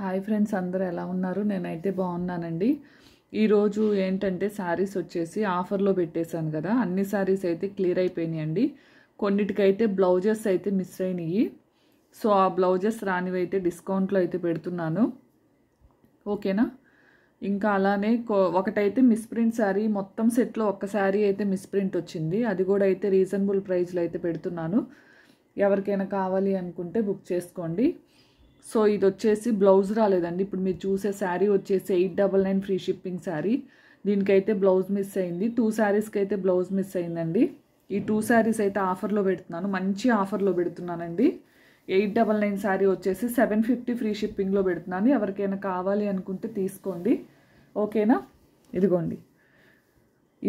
hi friends అందరూ ఎలా ఉన్నారు నేనైతే బాగున్నానండి ఈరోజు ఏంటంటే శారీస్ వచ్చేసి ఆఫర్లో పెట్టేశాను కదా అన్ని శారీస్ అయితే క్లియర్ అయిపోయినాయండి కొన్నిటికైతే బ్లౌజెస్ అయితే మిస్ అయినాయి సో ఆ బ్లౌజెస్ రానివి అయితే డిస్కౌంట్లో అయితే పెడుతున్నాను ఓకేనా ఇంకా అలానే ఒకటైతే మిస్ప్రింట్ శారీ మొత్తం సెట్లో ఒక్క శారీ అయితే మిస్ప్రింట్ వచ్చింది అది కూడా అయితే రీజనబుల్ ప్రైస్లో అయితే పెడుతున్నాను ఎవరికైనా కావాలి అనుకుంటే బుక్ చేసుకోండి సో ఇది వచ్చేసి బ్లౌజ్ రాలేదండి ఇప్పుడు మీరు చూసే శారీ వచ్చేసి eight double nine free shipping sari దీనికైతే బ్లౌజ్ మిస్ అయింది టూ శారీస్కి అయితే బ్లౌజ్ మిస్ అయిందండి ఈ టూ శారీస్ అయితే ఆఫర్లో పెడుతున్నాను మంచి ఆఫర్లో పెడుతున్నానండి ఎయిట్ డబల్ నైన్ శారీ వచ్చేసి సెవెన్ ఫిఫ్టీ ఫ్రీ షిప్పింగ్లో పెడుతున్నాను ఎవరికైనా కావాలి అనుకుంటే తీసుకోండి ఓకేనా ఇదిగోండి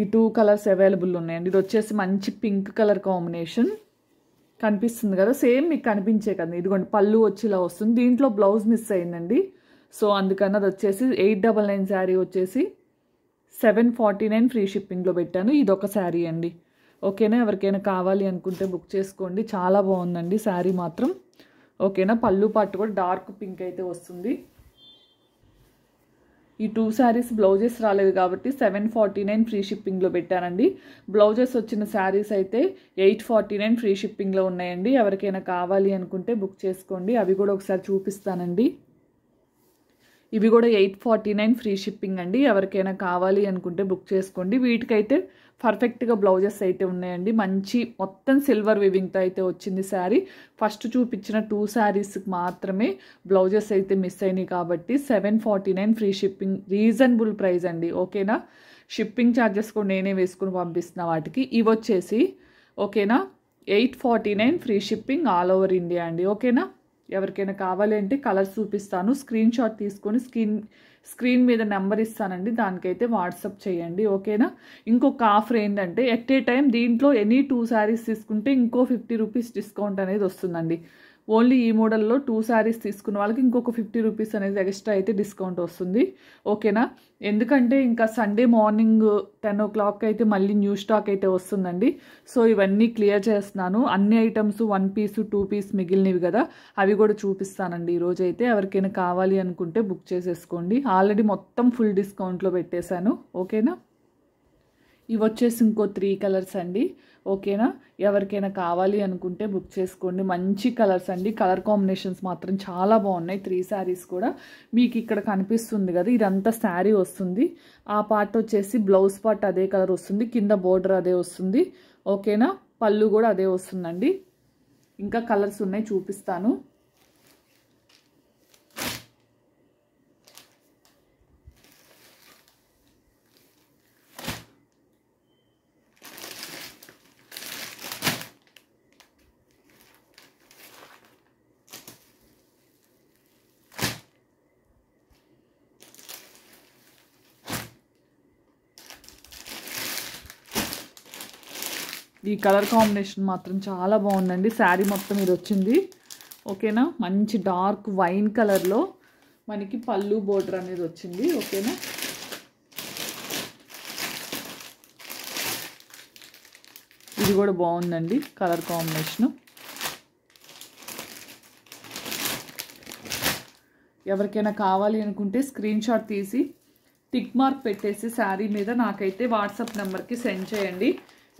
ఈ టూ కలర్స్ అవైలబుల్ ఉన్నాయండి ఇది వచ్చేసి మంచి పింక్ కలర్ కాంబినేషన్ కనిపిస్తుంది కదా సేమ్ మీకు కనిపించే కదా ఇదిగోండి పళ్ళు వచ్చేలా వస్తుంది దీంట్లో బ్లౌజ్ మిస్ అయిందండి సో అందుకని అది వచ్చేసి ఎయిట్ డబల్ నైన్ శారీ వచ్చేసి సెవెన్ ఫార్టీ నైన్ ఫ్రీ షిప్పింగ్లో పెట్టాను ఇది ఒక శారీ అండి ఓకేనా ఎవరికైనా కావాలి అనుకుంటే బుక్ చేసుకోండి చాలా బాగుందండి శారీ మాత్రం ఓకేనా పళ్ళు పట్టు కూడా డార్క్ పింక్ అయితే వస్తుంది ఈ టూ శారీస్ బ్లౌజెస్ రాలేదు కాబట్టి సెవెన్ ఫార్టీ నైన్ ఫ్రీ షిప్పింగ్లో పెట్టానండి బ్లౌజెస్ వచ్చిన శారీస్ అయితే ఎయిట్ ఫార్టీ నైన్ ఫ్రీ షిప్పింగ్లో ఉన్నాయండి ఎవరికైనా కావాలి అనుకుంటే బుక్ చేసుకోండి అవి కూడా ఒకసారి చూపిస్తానండి ఇవి కూడా eight forty nine free shipping అండి ఎవరికైనా కావాలి అనుకుంటే బుక్ చేసుకోండి వీటికైతే పర్ఫెక్ట్గా బ్లౌజెస్ అయితే ఉన్నాయండి మంచి మొత్తం సిల్వర్ వివింగ్తో అయితే వచ్చింది శారీ ఫస్ట్ చూపించిన టూ శారీస్కి మాత్రమే బ్లౌజెస్ అయితే మిస్ అయినాయి కాబట్టి seven forty nine free shipping reasonable price అండి ఓకేనా షిప్పింగ్ ఛార్జెస్ కూడా నేనే వేసుకుని పంపిస్తున్న వాటికి ఇవి వచ్చేసి ఓకేనా eight forty nine free shipping all over India అండి ఓకేనా ఎవరికైనా కావాలి అంటే కలర్స్ చూపిస్తాను స్క్రీన్ షాట్ తీసుకొని స్క్రీన్ స్క్రీన్ మీద నెంబర్ ఇస్తానండి దానికైతే వాట్సప్ చేయండి ఓకేనా ఇంకొక ఆఫర్ ఏంటంటే ఎట్ ఏ టైం దీంట్లో ఎనీ టూ శారీస్ తీసుకుంటే ఇంకో ఫిఫ్టీ రూపీస్ డిస్కౌంట్ అనేది వస్తుందండి ఓన్లీ ఈ మోడల్లో టూ శారీస్ తీసుకున్న వాళ్ళకి ఇంకొక ఫిఫ్టీ రూపీస్ అనేది ఎక్స్ట్రా అయితే డిస్కౌంట్ వస్తుంది ఓకేనా ఎందుకంటే ఇంకా Sunday morning ten o'clock అయితే మళ్ళీ న్యూ స్టాక్ అయితే వస్తుందండి సో ఇవన్నీ క్లియర్ చేస్తున్నాను అన్ని items one piece two piece మిగిలినవి కదా అవి కూడా చూపిస్తానండి ఈరోజు అయితే ఎవరికైనా కావాలి అనుకుంటే బుక్ చేసేసుకోండి ఆల్రెడీ మొత్తం ఫుల్ డిస్కౌంట్లో పెట్టేశాను ఓకేనా ఇవి వచ్చేసి ఇంకో త్రీ కలర్స్ అండి ఓకేనా ఎవరికైనా కావాలి అనుకుంటే బుక్ చేసుకోండి మంచి కలర్స్ అండి కలర్ కాంబినేషన్స్ మాత్రం చాలా బాగున్నాయి త్రీ శారీస్ కూడా మీకు ఇక్కడ కనిపిస్తుంది కదా ఇదంతా శారీ వస్తుంది ఆ పార్ట్ వచ్చేసి బ్లౌజ్ పార్ట్ అదే కలర్ వస్తుంది కింద బోర్డర్ అదే వస్తుంది ఓకేనా పళ్ళు కూడా అదే వస్తుందండి ఇంకా కలర్స్ ఉన్నాయి చూపిస్తాను ఈ కలర్ కాంబినేషన్ మాత్రం చాలా బాగుందండి శారీ మొత్తం ఇది వచ్చింది ఓకేనా మంచి డార్క్ వైన్ కలర్లో మనకి పళ్ళు బోర్డర్ అనేది వచ్చింది ఓకేనా ఇది కూడా బాగుందండి కలర్ కాంబినేషన్ ఎవరికైనా కావాలి అనుకుంటే స్క్రీన్ షాట్ తీసి టిక్ మార్క్ పెట్టేసి శారీ మీద నాకైతే వాట్సాప్ నెంబర్కి సెండ్ చేయండి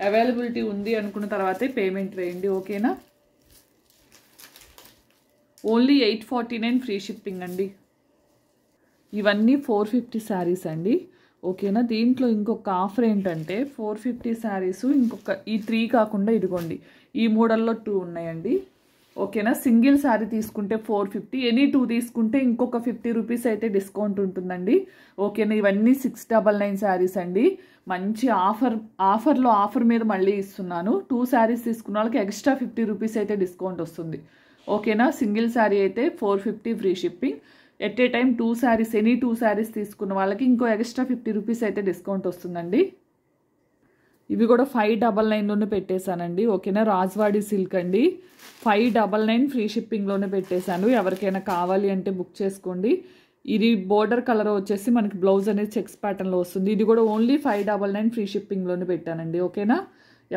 అవైలబిలిటీ ఉంది అనుకున్న తర్వాతే పేమెంట్ వేయండి ఓకేనా only eight forty nine free shipping అండి ఇవన్నీ ఫోర్ ఫిఫ్టీ శారీస్ అండి ఓకేనా దీంట్లో ఇంకొక ఆఫర్ ఏంటంటే ఫోర్ ఫిఫ్టీ శారీస్ ఇంకొక ఈ త్రీ కాకుండా ఇదిగోండి ఈ మూడల్లో టూ ఉన్నాయండి ఓకేనా సింగిల్ శారీ తీసుకుంటే ఫోర్ ఫిఫ్టీ ఎనీ టూ తీసుకుంటే ఇంకొక ఫిఫ్టీ రూపీస్ అయితే డిస్కౌంట్ ఉంటుందండి ఓకేనా ఇవన్నీ సిక్స్ డబల్ నైన్ శారీస్ అండి మంచి ఆఫర్ ఆఫర్లో ఆఫర్ మీద మళ్ళీ ఇస్తున్నాను టూ శారీస్ తీసుకున్న వాళ్ళకి ఎక్స్ట్రా ఫిఫ్టీ రూపీస్ అయితే డిస్కౌంట్ వస్తుంది ఓకేనా సింగిల్ శారీ అయితే four fifty free shipping at a time two saris any two saris తీసుకున్న వాళ్ళకి ఇంకో ఎక్స్ట్రా ఫిఫ్టీ రూపీస్ అయితే డిస్కౌంట్ వస్తుందండి ఇవి కూడా ఫైవ్ డబల్ నైన్లోనే పెట్టేశానండి ఓకేనా రాజ్వాడి సిల్క్ అండి ఫైవ్ డబల్ నైన్ ఫ్రీ షిప్పింగ్లోనే పెట్టేశాను ఎవరికైనా కావాలి అంటే బుక్ చేసుకోండి ఇది బోర్డర్ కలర్ వచ్చేసి మనకి బ్లౌజ్ అనేది చెక్స్ ప్యాటర్న్లో వస్తుంది ఇది కూడా only five double nine free షిప్పింగ్లోనే పెట్టానండి ఓకేనా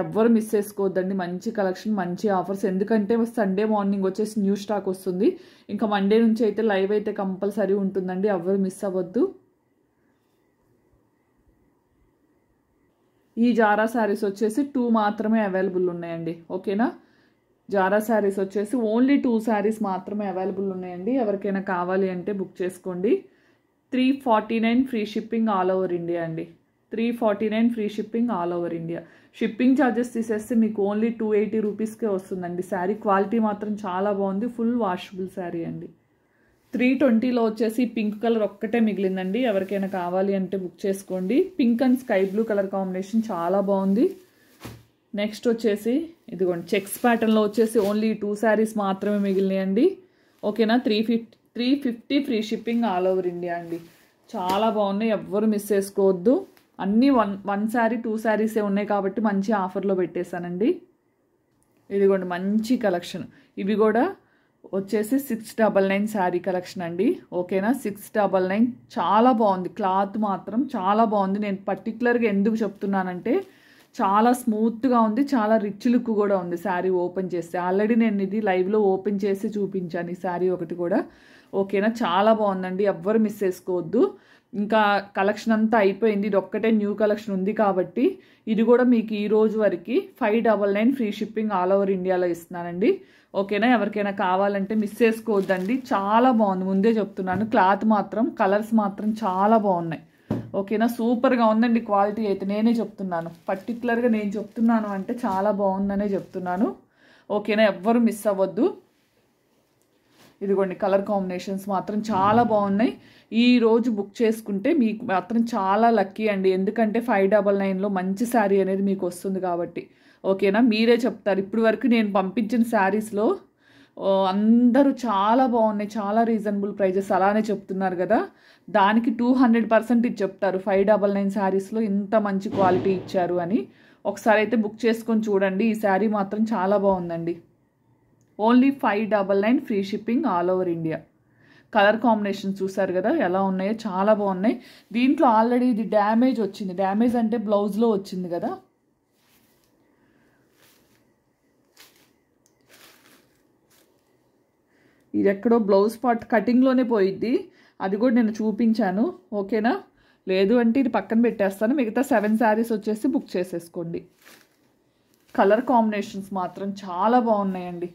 ఎవ్వరు మిస్ చేసుకోవద్దండి మంచి కలెక్షన్ మంచి ఆఫర్స్ ఎందుకంటే సండే మార్నింగ్ వచ్చేసి న్యూ స్టాక్ వస్తుంది ఇంకా మండే నుంచి అయితే లైవ్ అయితే కంపల్సరీ ఉంటుందండి ఎవ్వరు మిస్ అవ్వద్దు ఈ జారా శారీస్ వచ్చేసి టూ మాత్రమే అవైలబుల్ ఉన్నాయండి ఓకేనా జారా శారీస్ వచ్చేసి ఓన్లీ టూ శారీస్ మాత్రమే అవైలబుల్ ఉన్నాయండి ఎవరికైనా కావాలి అంటే బుక్ చేసుకోండి three forty nine free shipping all over India అండి three forty nine free shipping all over India shipping charges తీసేస్తే మీకు ఓన్లీ టూ ఎయిటీ రూపీస్కే వస్తుందండి శారీ క్వాలిటీ మాత్రం చాలా బాగుంది ఫుల్ వాషబుల్ శారీ అండి త్రీ ట్వంటీలో వచ్చేసి పింక్ కలర్ ఒక్కటే మిగిలిందండి ఎవరికైనా కావాలి అంటే బుక్ చేసుకోండి pink and sky blue colour combination చాలా బాగుంది నెక్స్ట్ వచ్చేసి ఇదిగోండి చెక్స్ ప్యాటర్న్లో వచ్చేసి ఓన్లీ టూ శారీస్ మాత్రమే మిగిలినాయండి ఓకేనా three fifty three fifty free shipping all over India అండి చాలా బాగున్నాయి ఎవ్వరు మిస్ చేసుకోవద్దు అన్నీ వన్ వన్ శారీ టూ శారీసే ఉన్నాయి కాబట్టి మంచి ఆఫర్లో పెట్టేశానండి ఇదిగోండి మంచి కలెక్షన్ ఇవి కూడా వచ్చేసి six double nine sari collection అండి ఓకేనా సిక్స్ డబల్ నైన్ చాలా బాగుంది క్లాత్ మాత్రం చాలా బాగుంది నేను పర్టికులర్గా ఎందుకు చెప్తున్నానంటే చాలా స్మూత్గా ఉంది చాలా రిచ్ లుక్ కూడా ఉంది శారీ ఓపెన్ చేస్తే ఆల్రెడీ నేను ఇది లైవ్లో ఓపెన్ చేసి చూపించాను ఈ శారీ ఒకటి కూడా ఓకేనా చాలా బాగుందండి ఎవ్వరు మిస్ చేసుకోవద్దు ఇంకా కలెక్షన్ అంతా అయిపోయింది ఇది ఒక్కటే న్యూ కలెక్షన్ ఉంది కాబట్టి ఇది కూడా మీకు ఈ రోజు వరకు five double nine free shipping all over ఇండియాలో ఇస్తున్నానండి ఓకేనా ఎవరికైనా కావాలంటే మిస్ చేసుకోవద్దండి చాలా బాగుంది ముందే చెప్తున్నాను క్లాత్ మాత్రం కలర్స్ మాత్రం చాలా బాగున్నాయి ఓకేనా సూపర్గా ఉందండి క్వాలిటీ అయితే నేనే చెప్తున్నాను పర్టికులర్గా నేను చెప్తున్నాను అంటే చాలా బాగుందనే చెప్తున్నాను ఓకేనా ఎవ్వరు మిస్ అవ్వద్దు ఇదిగోండి కలర్ కాంబినేషన్స్ మాత్రం చాలా బాగున్నాయి ఈ రోజు బుక్ చేసుకుంటే మీకు మాత్రం చాలా లక్కీ అండి ఎందుకంటే ఫైవ్ డబల్ నైన్లో మంచి శారీ అనేది మీకు వస్తుంది కాబట్టి ఓకేనా మీరే చెప్తారు ఇప్పటి వరకు నేను పంపించిన శారీస్లో అందరూ చాలా బాగున్నాయి చాలా రీజనబుల్ ప్రైజెస్ అలానే చెప్తున్నారు కదా దానికి టూ హండ్రెడ్ పర్సెంట్ ఇది చెప్తారు ఫైవ్ డబల్ నైన్ శారీస్లో ఇంత మంచి క్వాలిటీ ఇచ్చారు అని ఒకసారి అయితే బుక్ చేసుకొని చూడండి ఈ శారీ మాత్రం చాలా బాగుందండి only five double nine free shipping all over India colour combination చూసారు కదా ఎలా ఉన్నాయో చాలా బాగున్నాయి దీంట్లో ఆల్రెడీ ఇది డ్యామేజ్ వచ్చింది డ్యామేజ్ అంటే బ్లౌజ్లో వచ్చింది కదా ఇది ఎక్కడో బ్లౌజ్ పార్ట్ కటింగ్లోనే పోయిద్ది అది కూడా నేను చూపించాను ఓకేనా లేదు అంటే ఇది పక్కన పెట్టేస్తాను మిగతా సెవెన్ శారీస్ వచ్చేసి బుక్ చేసేసుకోండి కలర్ కాంబినేషన్స్ మాత్రం చాలా బాగున్నాయండి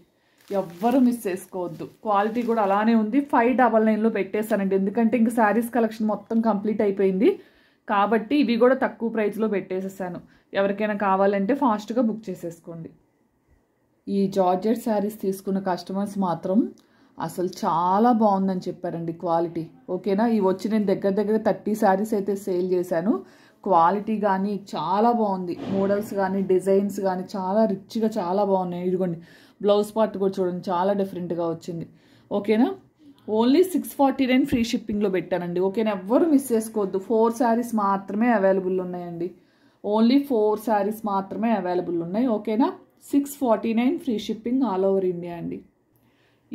ఎవ్వరు మిస్ చేసుకోవద్దు క్వాలిటీ కూడా అలానే ఉంది ఫైవ్ డబల్ నైన్లో పెట్టేశానండి ఎందుకంటే ఇంక శారీస్ కలెక్షన్ మొత్తం కంప్లీట్ అయిపోయింది కాబట్టి ఇవి కూడా తక్కువ ప్రైస్లో పెట్టేసేసాను ఎవరికైనా కావాలంటే ఫాస్ట్గా బుక్ చేసేసుకోండి ఈ జార్జెట్ శారీస్ తీసుకున్న కస్టమర్స్ మాత్రం అసలు చాలా బాగుందని చెప్పారండి క్వాలిటీ ఓకేనా ఇవి వచ్చి నేను దగ్గర దగ్గర థర్టీ శారీస్ అయితే సేల్ చేశాను క్వాలిటీ కానీ చాలా బాగుంది మోడల్స్ కానీ డిజైన్స్ కానీ చాలా రిచ్గా చాలా బాగున్నాయి ఇదిగోండి బ్లౌజ్ పార్ట్ కూడా చూడండి చాలా డిఫరెంట్గా వచ్చింది ఓకేనా only six forty nine free షిప్పింగ్లో పెట్టానండి ఓకేనా ఎవ్వరు మిస్ చేసుకోవద్దు ఫోర్ శారీస్ మాత్రమే అవైలబుల్ ఉన్నాయండి ఓన్లీ ఫోర్ శారీస్ మాత్రమే అవైలబుల్ ఉన్నాయి ఓకేనా six forty nine free shipping all over India అండి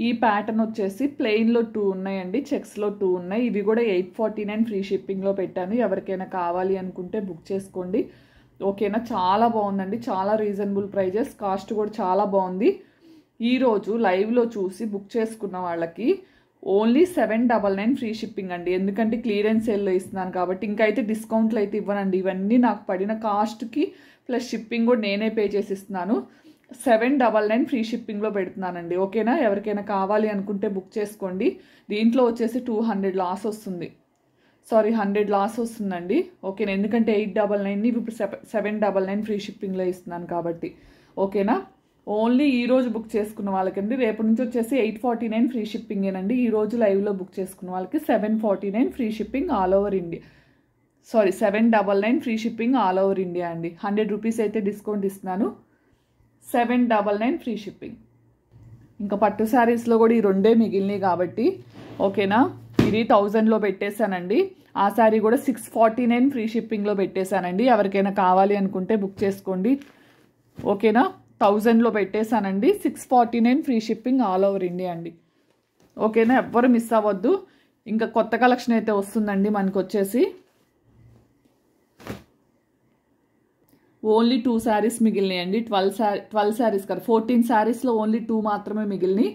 ఈ ప్యాటర్న్ వచ్చేసి ప్లెయిన్లో టూ ఉన్నాయండి చెక్స్లో టూ ఉన్నాయి ఇవి కూడా ఎయిట్ ఫార్టీ నైన్ ఫ్రీ షిప్పింగ్లో పెట్టాను ఎవరికైనా కావాలి అనుకుంటే బుక్ చేసుకోండి ఓకేనా చాలా బాగుందండి చాలా రీజనబుల్ ప్రైజెస్ కాస్ట్ కూడా చాలా బాగుంది ఈరోజు లైవ్లో చూసి బుక్ చేసుకున్న వాళ్ళకి only seven double nine free shipping అండి ఎందుకంటే క్లియరెన్స్ సేల్లో ఇస్తున్నాను కాబట్టి ఇంకైతే అయితే డిస్కౌంట్లు అయితే ఇవ్వనండి ఇవన్నీ నాకు పడిన కాస్ట్కి ప్లస్ షిప్పింగ్ కూడా నేనే పే చేసిస్తున్నాను సెవెన్ డబల్ నైన్ ఫ్రీ షిప్పింగ్లో పెడుతున్నానండి ఓకేనా ఎవరికైనా కావాలి అనుకుంటే బుక్ చేసుకోండి దీంట్లో వచ్చేసి టూ హండ్రెడ్ లాస్ వస్తుంది సారీ హండ్రెడ్ లాస్ వస్తుందండి ఓకేనా ఎందుకంటే ఎయిట్ డబల్ నైన్ని ఇప్పుడు సెవెన్ డబల్ నైన్ ఫ్రీ షిప్పింగ్లో ఇస్తున్నాను కాబట్టి ఓకేనా ఓన్లీ ఈ రోజు బుక్ చేసుకున్న వాళ్ళకండి రేపు నుంచి వచ్చేసి ఎయిట్ ఫార్టీ నైన్ ఫ్రీ షిప్పింగేనండి ఈ రోజు లైవ్లో బుక్ చేసుకున్న వాళ్ళకి seven forty nine free shipping all over India sorry seven double nine free shipping all over India అండి హండ్రెడ్ రూపీస్ అయితే డిస్కౌంట్ ఇస్తున్నాను seven double nine free shipping ఇంకా పట్టు శారీస్లో కూడా ఈ రెండే మిగిలినాయి కాబట్టి ఓకేనా ఇది థౌజండ్లో పెట్టేశానండి ఆ శారీ కూడా సిక్స్ ఫార్టీ నైన్ ఫ్రీ షిప్పింగ్లో పెట్టేశానండి ఎవరికైనా కావాలి అనుకుంటే బుక్ చేసుకోండి ఓకేనా థౌజండ్లో పెట్టేశానండి six forty nine free shipping all over India అండి ఓకేనా ఎవ్వరు మిస్ అవ్వద్దు ఇంకా కొత్త కలెక్షన్ అయితే వస్తుందండి మనకు వచ్చేసి ఓన్లీ టూ శారీస్ మిగిలినాయి అండి ట్వెల్వ్ శారీ ట్వెల్వ్ శారీస్ కదా ఫోర్టీన్ శారీస్లో ఓన్లీ టూ మాత్రమే మిగిలినాయి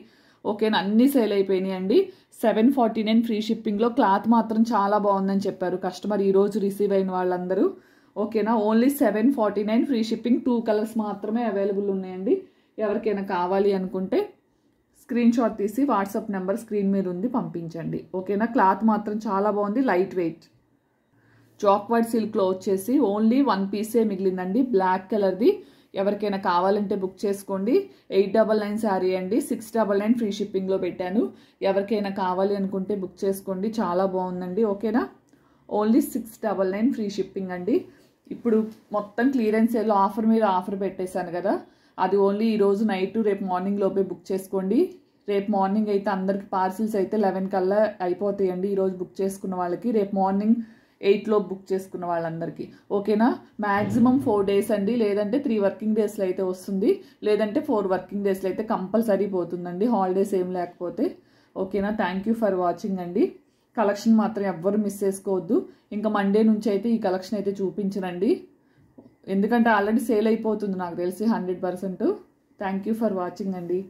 ఓకేనా అన్నీ సేల్ అయిపోయినాయి అండి సెవెన్ ఫార్టీ నైన్ ఫ్రీ షిప్పింగ్లో క్లాత్ మాత్రం చాలా బాగుందని చెప్పారు కస్టమర్ ఈరోజు రిసీవ్ అయిన వాళ్ళందరూ ఓకేనా only seven forty nine free shipping two colours మాత్రమే అవైలబుల్ ఉన్నాయండి ఎవరికైనా కావాలి అనుకుంటే స్క్రీన్ షాట్ తీసి వాట్సాప్ నెంబర్ స్క్రీన్ మీద ఉంది పంపించండి ఓకేనా క్లాత్ మాత్రం చాలా బాగుంది లైట్ వెయిట్ చాక్వర్డ్ సిల్క్లో వచ్చేసి ఓన్లీ వన్ పీసే మిగిలిందండి బ్లాక్ కలర్ది ఎవరికైనా కావాలంటే బుక్ చేసుకోండి ఎయిట్ డబల్ నైన్ శారీ అండి సిక్స్ డబల్ నైన్ ఫ్రీ షిప్పింగ్లో పెట్టాను ఎవరికైనా కావాలి అనుకుంటే బుక్ చేసుకోండి చాలా బాగుందండి ఓకేనా only six double nine free shipping అండి ఇప్పుడు మొత్తం క్లియరెన్స్ సేల్లో ఆఫర్ మీద ఆఫర్ పెట్టేశాను కదా అది ఓన్లీ ఈరోజు నైట్ రేపు మార్నింగ్ లోపే బుక్ చేసుకోండి రేపు మార్నింగ్ అయితే అందరికి పార్సిల్స్ అయితే లెవెన్ కల్లా అయిపోతాయండి ఈరోజు బుక్ చేసుకున్న వాళ్ళకి రేపు మార్నింగ్ ఎయిట్లో బుక్ చేసుకున్న వాళ్ళందరికీ ఓకేనా మ్యాక్సిమం ఫోర్ డేస్ అండి లేదంటే త్రీ వర్కింగ్ డేస్లో అయితే వస్తుంది లేదంటే ఫోర్ వర్కింగ్ డేస్లో అయితే కంపల్సరీ పోతుందండి హాలిడేస్ ఏం లేకపోతే ఓకేనా థ్యాంక్ యూ ఫర్ వాచింగ్ అండి కలెక్షన్ మాత్రం ఎవ్వరు మిస్ చేసుకోవద్దు ఇంకా మండే నుంచి అయితే ఈ కలెక్షన్ అయితే చూపించనండి ఎందుకంటే ఆల్రెడీ సేల్ అయిపోతుంది నాకు తెలిసి hundred percent thank you for watching అండి